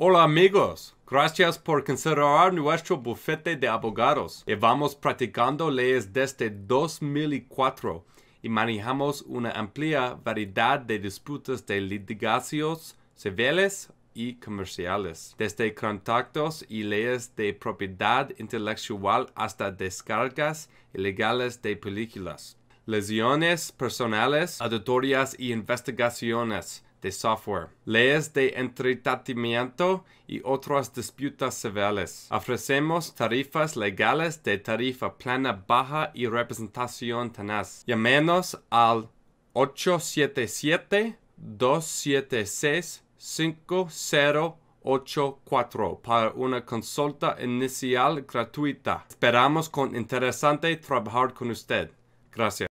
Hola amigos, gracias por considerar nuestro bufete de abogados. Vamos practicando leyes desde 2004 y manejamos una amplia variedad de disputas de litigacios civiles y comerciales, desde contactos y leyes de propiedad intelectual hasta descargas ilegales de películas, lesiones personales, auditorias y investigaciones de software, leyes de entretenimiento y otras disputas civiles. Ofrecemos tarifas legales de tarifa plana baja y representación tenaz. Llámenos al 877-276-5084 para una consulta inicial gratuita. Esperamos con interesante trabajar con usted. Gracias.